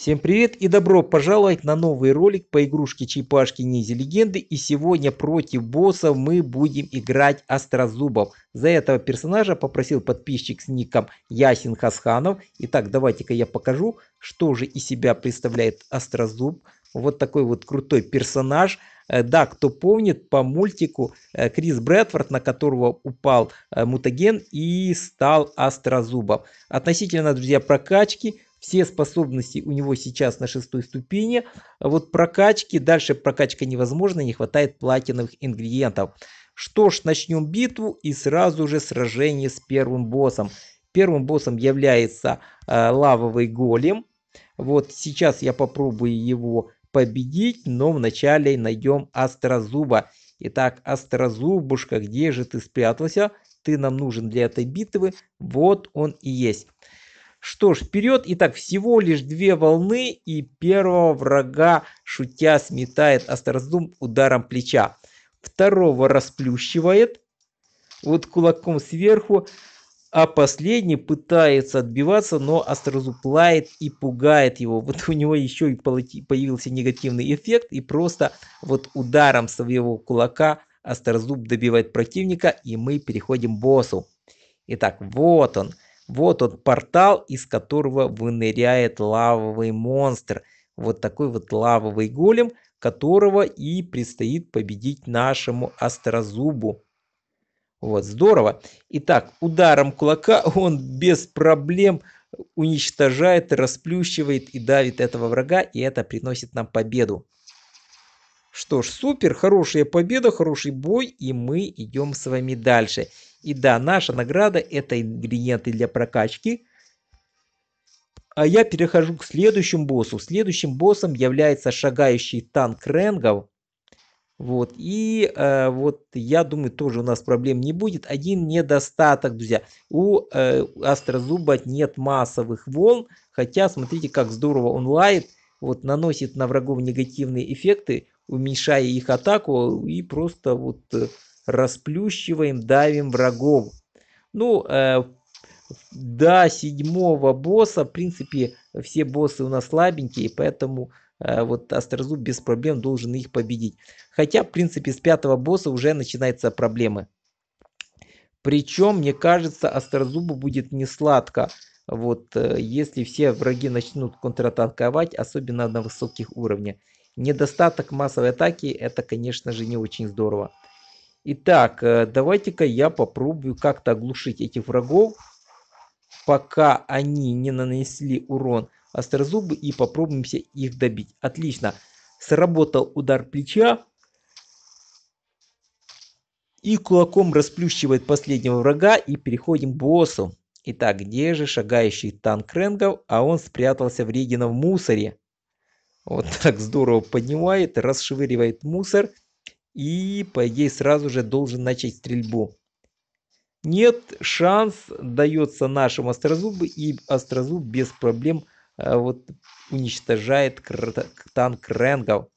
Всем привет и добро пожаловать на новый ролик по игрушке Черепашки Ниндзя Легенды. И сегодня против боссов мы будем играть Острозубов. За этого персонажа попросил подписчик с ником Ясин Хасханов. Итак, давайте-ка я покажу, что же из себя представляет Острозуб. Вот такой вот крутой персонаж. Э, да, кто помнит, по мультику э, Крис Брэдфорд, на которого упал э, мутаген и стал Острозубом. Относительно, друзья, прокачки – все способности у него сейчас на шестой ступени. а Вот прокачки. Дальше прокачка невозможна, не хватает платиновых ингредиентов. Что ж, начнем битву и сразу же сражение с первым боссом. Первым боссом является э, лавовый голем. Вот сейчас я попробую его победить, но вначале найдем Острозуба. Итак, Острозубушка, где же ты спрятался? Ты нам нужен для этой битвы. Вот он и есть. Что ж, вперед. Итак, всего лишь две волны и первого врага, шутя, сметает Астраздум ударом плеча. Второго расплющивает, вот кулаком сверху, а последний пытается отбиваться, но Астразу лает и пугает его. Вот у него еще и появился негативный эффект, и просто вот ударом своего кулака Астрозуб добивает противника, и мы переходим к боссу. Итак, вот он. Вот он портал, из которого выныряет лавовый монстр. Вот такой вот лавовый голем, которого и предстоит победить нашему Острозубу. Вот, здорово. Итак, ударом кулака он без проблем уничтожает, расплющивает и давит этого врага, и это приносит нам победу. Что ж, супер, хорошая победа, хороший бой, и мы идем с вами дальше. И да, наша награда это ингредиенты для прокачки. А я перехожу к следующему боссу. Следующим боссом является шагающий танк Ренгов. Вот, и э, вот я думаю, тоже у нас проблем не будет. Один недостаток, друзья. У э, Астрозуба нет массовых волн, хотя смотрите, как здорово он лает. Вот, наносит на врагов негативные эффекты уменьшая их атаку и просто вот э, расплющиваем, давим врагов. Ну, э, до седьмого босса, в принципе, все боссы у нас слабенькие, поэтому э, вот Острозуб без проблем должен их победить. Хотя, в принципе, с пятого босса уже начинаются проблемы. Причем, мне кажется, Острозубу будет не сладко. Вот, э, если все враги начнут контратаковать, особенно на высоких уровнях недостаток массовой атаки это, конечно же, не очень здорово. Итак, э, давайте-ка я попробую как-то оглушить этих врагов, пока они не нанесли урон острозубы и попробуемся их добить. Отлично. Сработал удар плеча. И кулаком расплющивает последнего врага и переходим к боссу. Итак, где же шагающий танк Ренгов, а он спрятался в Регина в мусоре. Вот так здорово поднимает, расшвыривает мусор и, по идее, сразу же должен начать стрельбу. Нет, шанс дается нашим острозубы, и острозуб без проблем э, вот уничтожает танк Ренгов.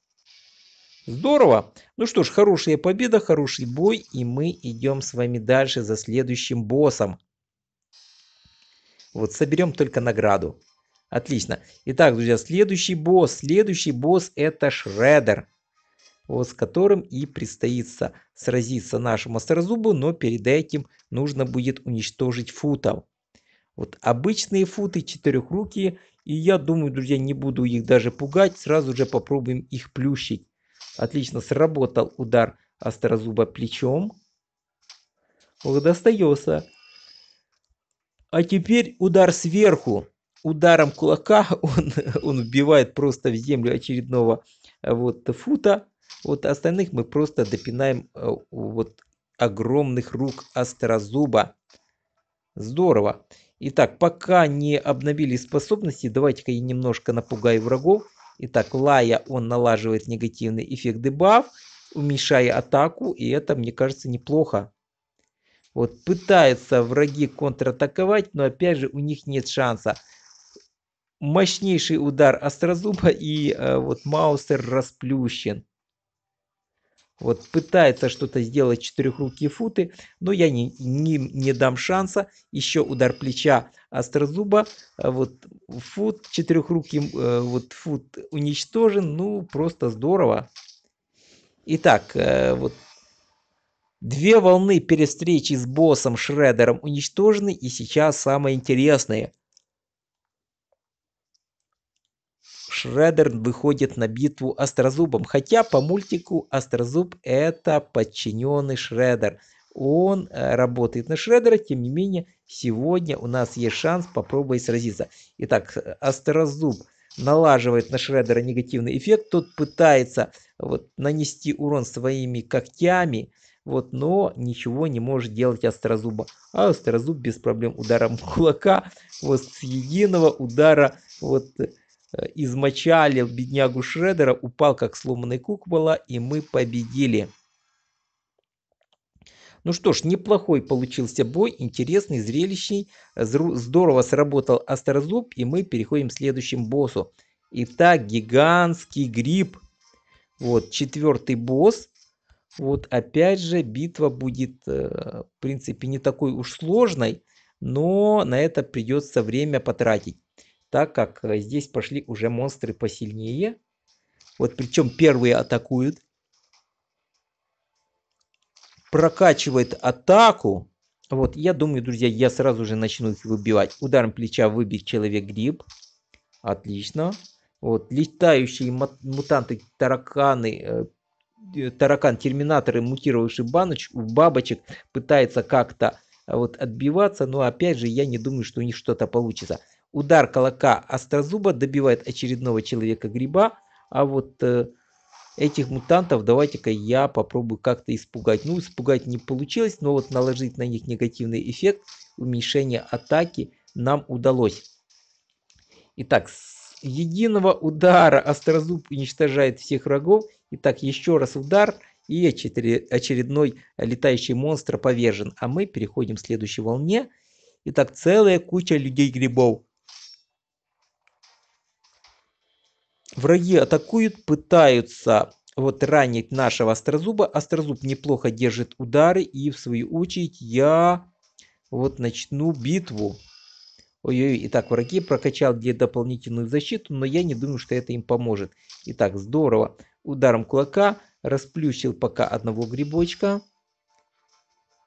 Здорово! Ну что ж, хорошая победа, хороший бой, и мы идем с вами дальше за следующим боссом. Вот соберем только награду. Отлично. Итак, друзья, следующий босс. Следующий босс это Шредер. Вот с которым и предстоится сразиться нашему Старозубу, но перед этим нужно будет уничтожить футов. Вот обычные футы, четырехрукие. И я думаю, друзья, не буду их даже пугать. Сразу же попробуем их плющить. Отлично сработал удар Острозуба плечом. Ох, достается. А теперь удар сверху ударом кулака он, он вбивает просто в землю очередного э, вот фута. Вот остальных мы просто допинаем э, вот огромных рук Острозуба. Здорово. Итак, пока не обновили способности, давайте-ка я немножко напугаю врагов. Итак, Лая, он налаживает негативный эффект дебаф, уменьшая атаку, и это, мне кажется, неплохо. Вот пытаются враги контратаковать, но опять же у них нет шанса мощнейший удар острозуба, и э, вот Маусер расплющен. Вот пытается что-то сделать четырехрукие футы, но я не, не, не дам шанса. Еще удар плеча острозуба. Э, вот фут четырехрукий, э, вот фут уничтожен. Ну, просто здорово. Итак, э, вот две волны перестречи с боссом Шредером уничтожены. И сейчас самое интересное – Шредер выходит на битву Острозубом. Хотя по мультику Острозуб это подчиненный Шредер. Он э, работает на Шредера, тем не менее, сегодня у нас есть шанс попробовать сразиться. Итак, Острозуб налаживает на Шредера негативный эффект. Тот пытается вот, нанести урон своими когтями, вот, но ничего не может делать Острозуба. А Острозуб без проблем ударом кулака вот, с единого удара вот, Э, измочалил беднягу Шредера, упал как сломанный кукола, и мы победили. Ну что ж, неплохой получился бой, интересный, зрелищный, здорово сработал Астрозуб, и мы переходим к следующему боссу. Итак, гигантский гриб. Вот, четвертый босс. Вот, опять же, битва будет, э, в принципе, не такой уж сложной, но на это придется время потратить так как э, здесь пошли уже монстры посильнее. Вот причем первые атакуют. Прокачивает атаку. Вот, я думаю, друзья, я сразу же начну их выбивать. Ударом плеча выбить человек-гриб. Отлично. Вот, летающие мутанты, тараканы, э, таракан-терминаторы, мутировавший баноч, бабочек, пытается как-то э, вот отбиваться, но опять же, я не думаю, что у них что-то получится. Удар колока острозуба добивает очередного человека-гриба. А вот э, этих мутантов давайте-ка я попробую как-то испугать. Ну, испугать не получилось, но вот наложить на них негативный эффект уменьшение атаки нам удалось. Итак, с единого удара острозуб уничтожает всех врагов. Итак, еще раз удар и очередной летающий монстр повержен. А мы переходим к следующей волне. Итак, целая куча людей-грибов. Враги атакуют, пытаются вот ранить нашего острозуба. Острозуб неплохо держит удары. И в свою очередь я вот начну битву. Ой-ой-ой, итак, враги прокачал где дополнительную защиту, но я не думаю, что это им поможет. Итак, здорово. Ударом кулака расплющил пока одного грибочка.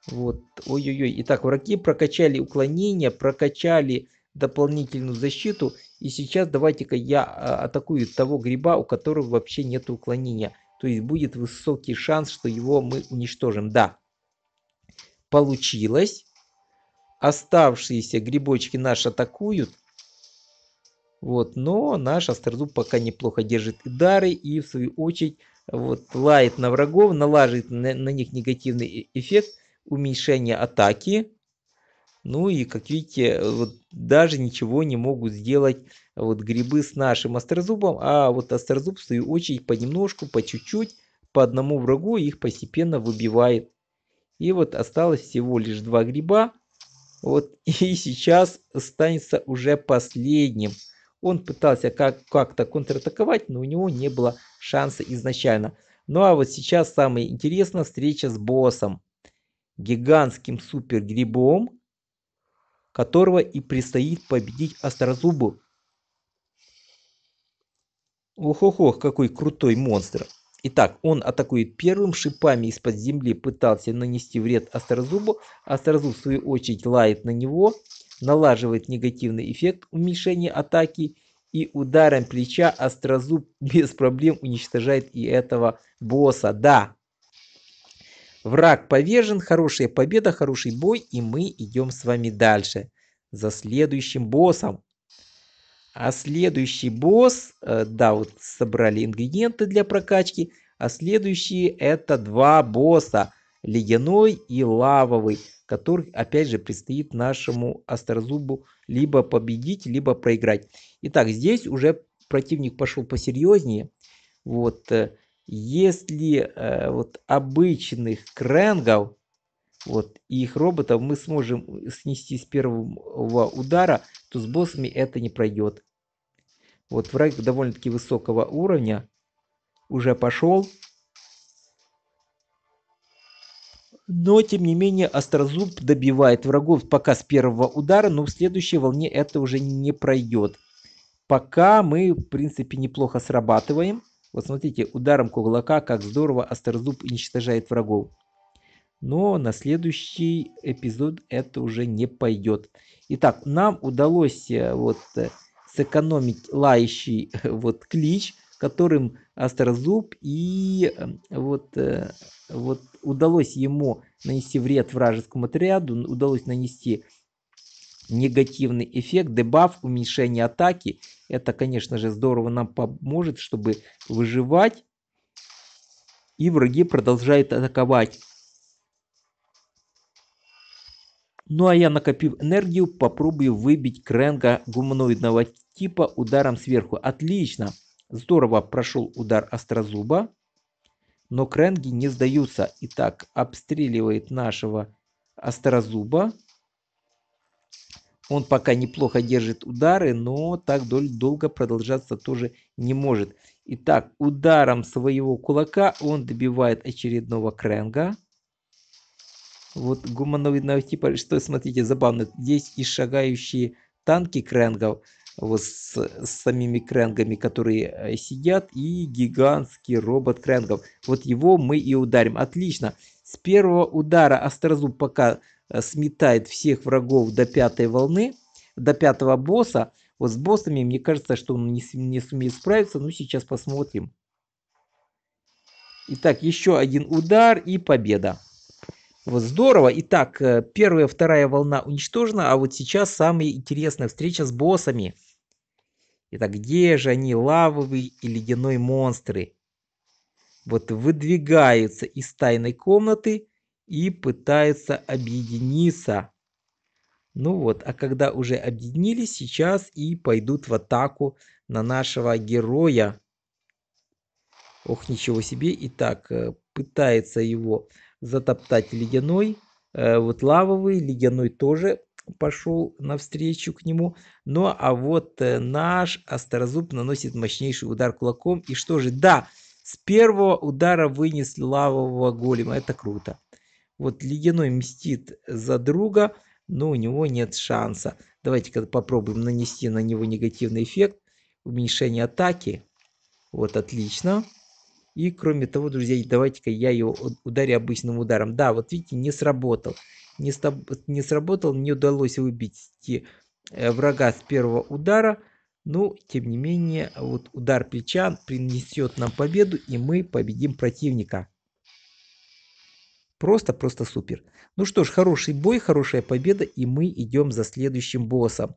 Вот, ой-ой-ой. Итак, враги прокачали уклонение, прокачали дополнительную защиту. И сейчас давайте-ка я а, атакую того гриба, у которого вообще нет уклонения. То есть будет высокий шанс, что его мы уничтожим. Да, получилось. Оставшиеся грибочки наш атакуют. Вот, но наш Астрозуб пока неплохо держит удары и в свою очередь вот, лает на врагов, налаживает на, на них негативный э, эффект уменьшения атаки ну и как видите вот даже ничего не могут сделать вот грибы с нашим острозубом а вот острозуб в свою очередь понемножку по чуть-чуть по одному врагу их постепенно выбивает и вот осталось всего лишь два гриба вот и сейчас останется уже последним он пытался как как-то контратаковать но у него не было шанса изначально ну а вот сейчас самое интересное встреча с боссом гигантским супер грибом которого и предстоит победить Острозубу. ох ох, ох какой крутой монстр. Итак, он атакует первым, шипами из-под земли пытался нанести вред Острозубу. Острозуб, в свою очередь, лает на него, налаживает негативный эффект уменьшения атаки. И ударом плеча Острозуб без проблем уничтожает и этого босса. Да, Враг повержен, хорошая победа, хороший бой, и мы идем с вами дальше за следующим боссом. А следующий босс, э, да, вот собрали ингредиенты для прокачки, а следующие это два босса, ледяной и лавовый, которых опять же предстоит нашему острозубу либо победить, либо проиграть. Итак, здесь уже противник пошел посерьезнее. Вот, э, если э, вот обычных кренгов, вот, и их роботов мы сможем э, снести с первого удара, то с боссами это не пройдет. Вот враг довольно-таки высокого уровня уже пошел. Но, тем не менее, Острозуб добивает врагов пока с первого удара, но в следующей волне это уже не пройдет. Пока мы, в принципе, неплохо срабатываем. Вот смотрите, ударом кулака, как здорово Астерзуб уничтожает врагов. Но на следующий эпизод это уже не пойдет. Итак, нам удалось э, вот э, сэкономить лающий э, вот клич, которым Астерзуб и эм, вот, вот удалось ему нанести вред вражескому отряду, удалось нанести негативный эффект, дебаф, уменьшение атаки. Это, конечно же, здорово нам поможет, чтобы выживать. И враги продолжают атаковать. Ну а я, накопив энергию, попробую выбить Кренга гуманоидного типа ударом сверху. Отлично! Здорово прошел удар Острозуба. Но Кренги не сдаются. Итак, обстреливает нашего Острозуба. Он пока неплохо держит удары, но так долго продолжаться тоже не может. Итак, ударом своего кулака он добивает очередного кренга. Вот гуманоидного типа, что смотрите, забавно, здесь и шагающие танки кренгов вот с, с самими кренгами, которые э, сидят, и гигантский робот кренгов. Вот его мы и ударим. Отлично. С первого удара Астрозуб пока Э, сметает всех врагов до пятой волны, до пятого босса. Вот с боссами, мне кажется, что он не, не сумеет справиться, но ну, сейчас посмотрим. Итак, еще один удар и победа. Вот здорово. Итак, э, первая, вторая волна уничтожена, а вот сейчас самая интересная встреча с боссами. Итак, где же они, лавовые и ледяной монстры? Вот выдвигаются из тайной комнаты и пытается объединиться. Ну вот, а когда уже объединились, сейчас и пойдут в атаку на нашего героя. Ох, ничего себе. Итак, э, пытается его затоптать ледяной. Э, вот лавовый, ледяной тоже пошел навстречу к нему. Ну а вот э, наш острозуб наносит мощнейший удар кулаком. И что же? Да, с первого удара вынес лавового голема. Это круто. Вот Ледяной мстит за друга, но у него нет шанса. Давайте-ка попробуем нанести на него негативный эффект. Уменьшение атаки. Вот, отлично. И кроме того, друзья, давайте-ка я его ударю обычным ударом. Да, вот видите, не сработал. Не, не сработал, не удалось выбить э, врага с первого удара. Но, ну, тем не менее, вот удар плеча принесет нам победу, и мы победим противника. Просто-просто супер. Ну что ж, хороший бой, хорошая победа, и мы идем за следующим боссом.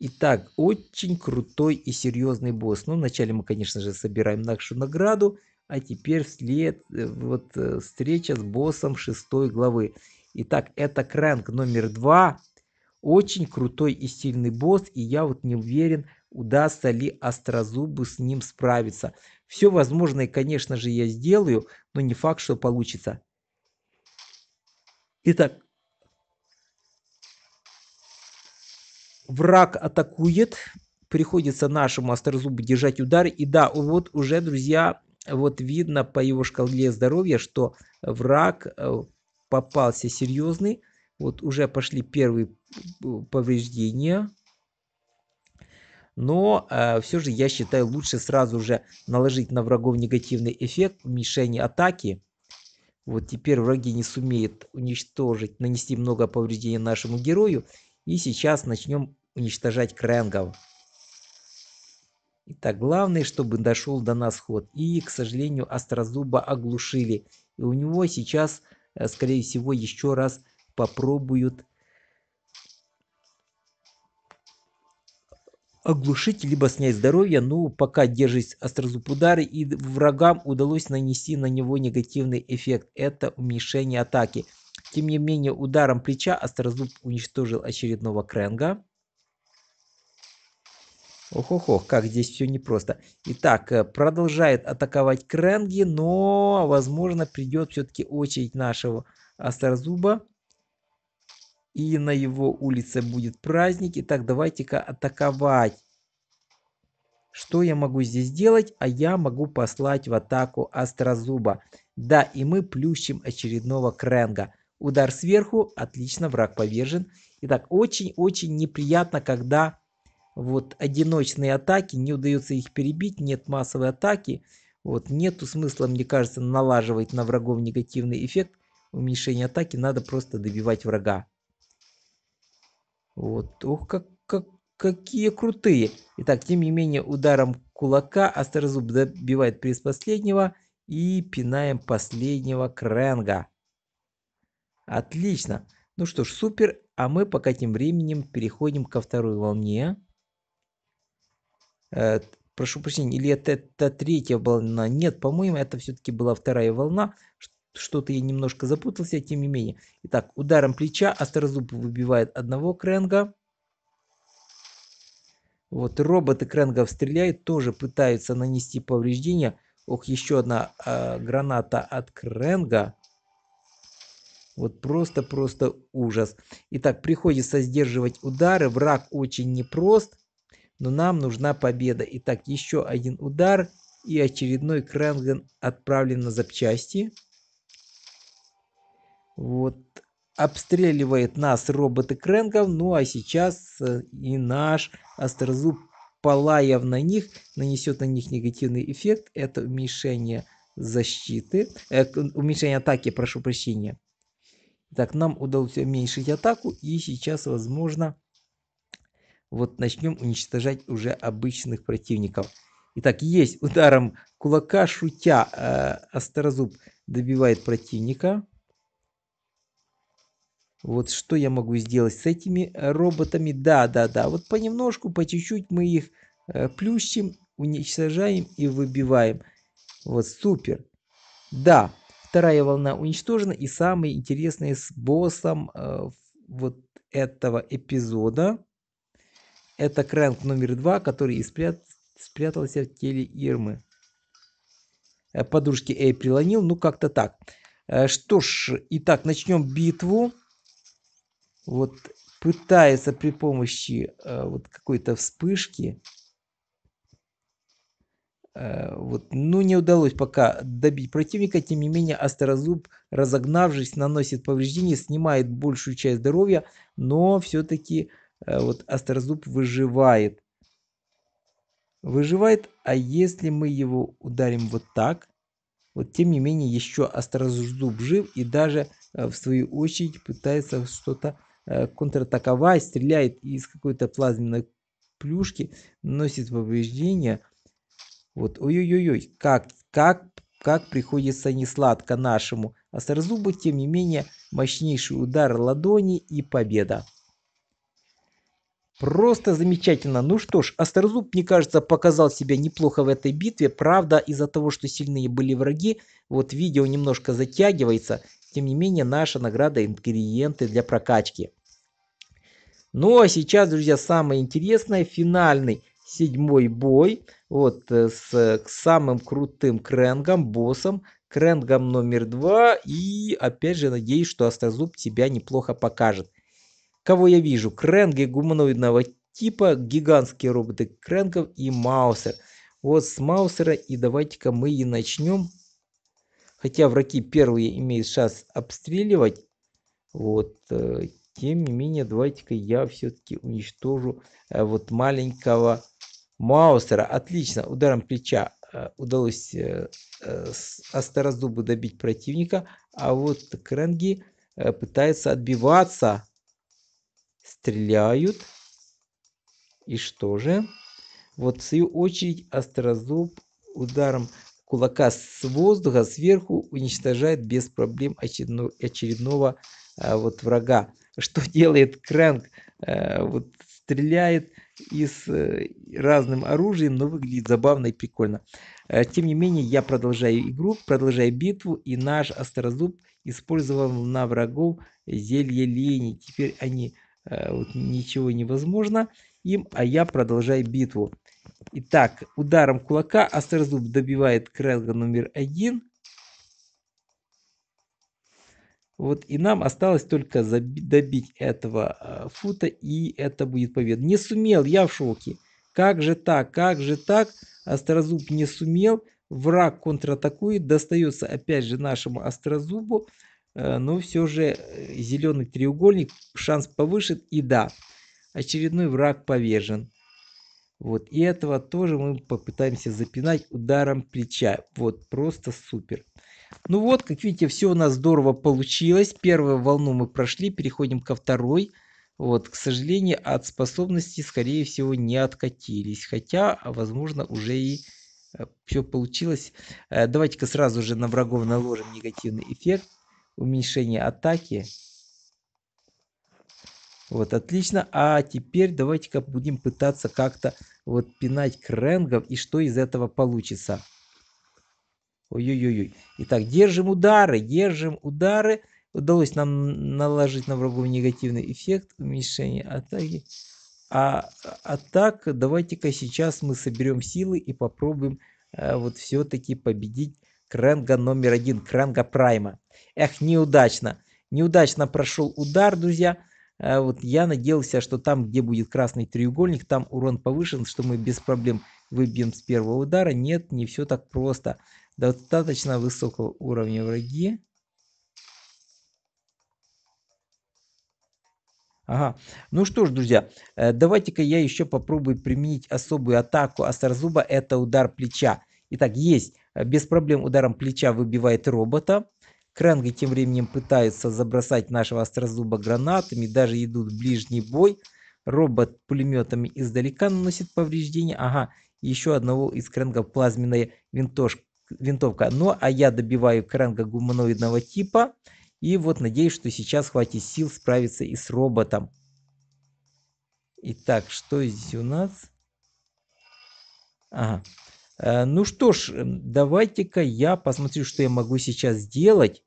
Итак, очень крутой и серьезный босс. Ну, вначале мы, конечно же, собираем нашу награду, а теперь след, э, вот, э, встреча с боссом шестой главы. Итак, это Крэнк номер два, Очень крутой и сильный босс, и я вот не уверен, удастся ли Острозубы с ним справиться. Все возможное, конечно же, я сделаю, но не факт, что получится. Итак, враг атакует, приходится нашему острозубу держать удар. И да, вот уже, друзья, вот видно по его шкале здоровья, что враг э, попался серьезный. Вот уже пошли первые э, повреждения. Но э, все же я считаю лучше сразу же наложить на врагов негативный эффект в мишени атаки. Вот теперь враги не сумеют уничтожить, нанести много повреждений нашему герою. И сейчас начнем уничтожать крэнгов. Итак, главное, чтобы дошел до нас ход. И, к сожалению, Острозуба оглушили. И у него сейчас, э, скорее всего, еще раз попробуют оглушить, либо снять здоровье, ну пока держись острозуб удары и врагам удалось нанести на него негативный эффект, это уменьшение атаки. Тем не менее, ударом плеча острозуб уничтожил очередного Кренга. ох ох, ох как здесь все непросто. Итак, э, продолжает атаковать Кренги, но, возможно, придет все-таки очередь нашего острозуба и на его улице будет праздник. Итак, давайте-ка атаковать. Что я могу здесь делать? А я могу послать в атаку Острозуба. Да, и мы плющим очередного Кренга. Удар сверху. Отлично, враг повержен. Итак, очень-очень неприятно, когда вот одиночные атаки, не удается их перебить, нет массовой атаки. Вот, нету смысла, мне кажется, налаживать на врагов негативный эффект уменьшения атаки, надо просто добивать врага. Вот, ух, как, как, какие крутые. Итак, тем не менее, ударом кулака Острозуб добивает приз последнего и пинаем последнего Кренга. Отлично. Ну что ж, супер. А мы пока тем временем переходим ко второй волне. Э, прошу прощения, или это, это третья волна? Нет, по-моему, это все-таки была вторая волна что-то я немножко запутался, тем не менее. Итак, ударом плеча Острозуб выбивает одного Кренга. Вот роботы Кренгов стреляют, тоже пытаются нанести повреждения. Ох, еще одна э, граната от Кренга. Вот просто-просто ужас. Итак, приходится сдерживать удары. Враг очень непрост, но нам нужна победа. Итак, еще один удар и очередной Кренген отправлен на запчасти. Вот обстреливает нас роботы Кренгов, ну а сейчас э, и наш Острозуб, полаяв на них, нанесет на них негативный эффект. Это уменьшение защиты, э, уменьшение атаки, прошу прощения. Так, нам удалось уменьшить атаку и сейчас, возможно, вот начнем уничтожать уже обычных противников. Итак, есть ударом кулака, шутя, э, Острозуб добивает противника. Вот что я могу сделать с этими э, роботами? Да, да, да. Вот понемножку, по чуть-чуть мы их э, плющим, уничтожаем и выбиваем. Вот супер. Да, вторая волна уничтожена. И самый интересный с боссом э, вот этого эпизода. Это Крэнк номер два, который спрят... спрятался в теле Ирмы. Э, подружки Эй прилонил, Ну, как-то так. Что ж, итак, начнем битву вот пытается при помощи э, вот какой-то вспышки, э, вот, ну не удалось пока добить противника, тем не менее Острозуб, разогнавшись, наносит повреждения, снимает большую часть здоровья, но все-таки э, вот Острозуб выживает. Выживает, а если мы его ударим вот так, вот тем не менее еще Острозуб жив и даже э, в свою очередь пытается что-то Э, контратаковать, стреляет из какой-то плазменной плюшки, носит повреждения. Вот, ой-ой-ой, как, как, как приходится несладко нашему. А Сарзубу, тем не менее, мощнейший удар ладони и победа. Просто замечательно. Ну что ж, Астерзуб, мне кажется, показал себя неплохо в этой битве. Правда, из-за того, что сильные были враги, вот видео немножко затягивается. Тем не менее, наша награда – ингредиенты для прокачки. Ну а сейчас, друзья, самое интересное – финальный седьмой бой вот э, с самым крутым Кренгом боссом, Кренгом номер два. И опять же, надеюсь, что Острозуб тебя неплохо покажет. Кого я вижу? Крэнги гуманоидного типа, гигантские роботы Кренгов и Маусер. Вот с Маусера и давайте-ка мы и начнем. Хотя враги первые имеют шанс обстреливать, вот, э, тем не менее, давайте-ка я все-таки уничтожу э, вот маленького Маусера. Отлично, ударом плеча э, удалось остороздубы добить противника, а вот Кренги пытается отбиваться. Стреляют. И что же? Вот в свою очередь Острозуб ударом кулака с воздуха, сверху уничтожает без проблем очередного, очередного а, вот врага. Что делает Крэнк? А, вот стреляет из э, разным оружием, но выглядит забавно и прикольно. А, тем не менее, я продолжаю игру, продолжаю битву, и наш Острозуб использовал на врагов зелье лени. Теперь они, а, вот, ничего невозможно им, а я продолжаю битву. Итак, ударом кулака Острозуб добивает Крелга номер один. Вот и нам осталось только добить этого э, фута, и это будет победа. Не сумел, я в шоке. Как же так, как же так? Острозуб не сумел. Враг контратакует, достается опять же нашему Острозубу. Э, но все же э, зеленый треугольник, шанс повышен. И да, очередной враг повержен. Вот, и этого тоже мы попытаемся запинать ударом плеча. Вот, просто супер. Ну вот, как видите, все у нас здорово получилось. Первую волну мы прошли, переходим ко второй. Вот, к сожалению, от способности, скорее всего, не откатились. Хотя, возможно, уже и э, все получилось. Э, давайте-ка сразу же на врагов наложим негативный эффект. Уменьшение атаки. Вот, отлично. А теперь давайте-ка будем пытаться как-то вот пинать кренгов и что из этого получится. Ой-ой-ой. Итак, держим удары, держим удары. Удалось нам наложить на врагов негативный эффект уменьшения атаки. А, а так, давайте-ка сейчас мы соберем силы и попробуем э, вот все-таки победить Кренга номер один, Кренга Прайма. Эх, неудачно. Неудачно прошел удар, друзья. Друзья. А вот я надеялся, что там, где будет красный треугольник, там урон повышен, что мы без проблем выбьем с первого удара. Нет, не все так просто. Достаточно высокого уровня враги. Ага. Ну что ж, друзья, э, давайте-ка я еще попробую применить особую атаку Астарзуба. Это удар плеча. Итак, есть. Э, без проблем ударом плеча выбивает робота. Крэнги тем временем пытаются забросать нашего острозуба гранатами, даже идут в ближний бой. Робот пулеметами издалека наносит повреждения. Ага, еще одного из Крэнгов плазменная винтож... винтовка. Ну, а я добиваю Крэнга гуманоидного типа. И вот надеюсь, что сейчас хватит сил справиться и с роботом. Итак, что здесь у нас? Ага. Э, ну что ж, давайте-ка я посмотрю, что я могу сейчас сделать.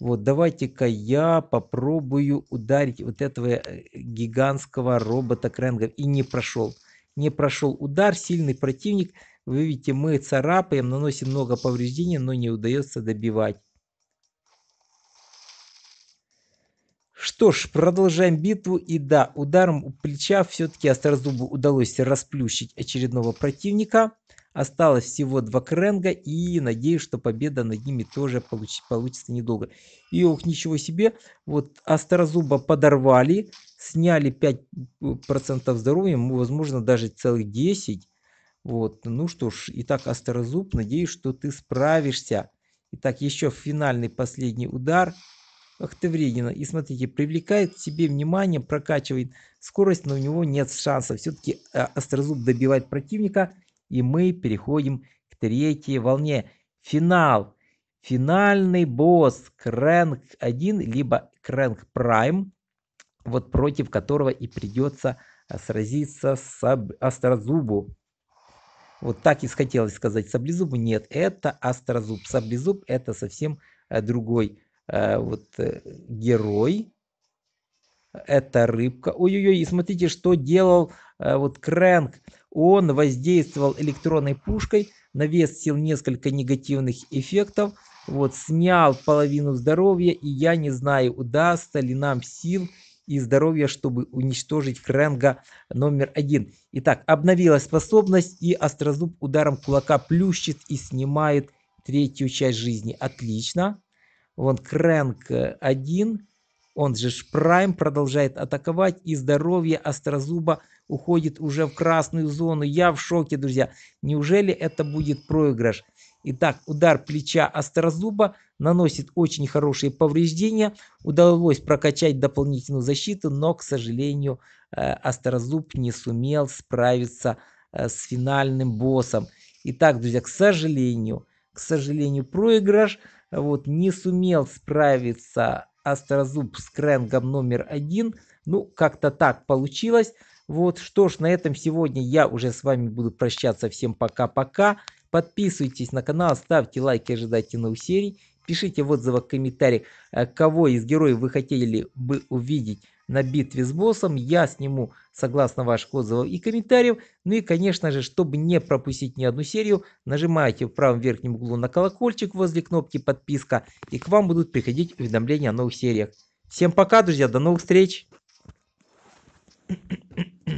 Вот, давайте-ка я попробую ударить вот этого э, гигантского робота Кренга. И не прошел. Не прошел удар, сильный противник. Вы видите, мы царапаем, наносим много повреждений, но не удается добивать. Что ж, продолжаем битву. И да, ударом плеча все-таки Астрозубу удалось расплющить очередного противника. Осталось всего два кренга и надеюсь, что победа над ними тоже получ получится недолго. И ох, ничего себе, вот Острозуба подорвали, сняли 5% э, здоровья, возможно даже целых 10. Вот, ну что ж, итак, Острозуб, надеюсь, что ты справишься. Итак, еще финальный последний удар. Ах ты вредина. И смотрите, привлекает к себе внимание, прокачивает скорость, но у него нет шансов. Все-таки э, Острозуб добивает противника. И мы переходим к третьей волне. Финал. Финальный босс Крэнк 1, либо Крэнк Прайм, вот против которого и придется а, сразиться с Острозубу. Вот так и хотелось сказать. Саблезубу нет, это Острозуб. Саблезуб это совсем а, другой а, вот э, герой. Это рыбка. Ой-ой-ой, и смотрите, что делал вот Крэнк. Он воздействовал электронной пушкой, навесил несколько негативных эффектов, вот, снял половину здоровья, и я не знаю, удастся ли нам сил и здоровья, чтобы уничтожить Кренга номер один. Итак, обновилась способность, и Острозуб ударом кулака плющит и снимает третью часть жизни. Отлично. Вон Кренг один. он же Прайм, продолжает атаковать, и здоровье Острозуба уходит уже в красную зону. Я в шоке, друзья. Неужели это будет проигрыш? Итак, удар плеча Острозуба наносит очень хорошие повреждения. Удалось прокачать дополнительную защиту, но, к сожалению, э, Острозуб не сумел справиться э, с финальным боссом. Итак, друзья, к сожалению, к сожалению, проигрыш. Вот, не сумел справиться Острозуб с Крэнгом номер один. Ну, как-то так получилось. Вот что ж, на этом сегодня я уже с вами буду прощаться. Всем пока-пока. Подписывайтесь на канал, ставьте лайки, ожидайте новых серий. Пишите в отзывах, в комментариях, э, кого из героев вы хотели бы увидеть на битве с боссом. Я сниму согласно ваших отзывов и комментариев. Ну и, конечно же, чтобы не пропустить ни одну серию, нажимайте в правом верхнем углу на колокольчик возле кнопки подписка, и к вам будут приходить уведомления о новых сериях. Всем пока, друзья, до новых встреч!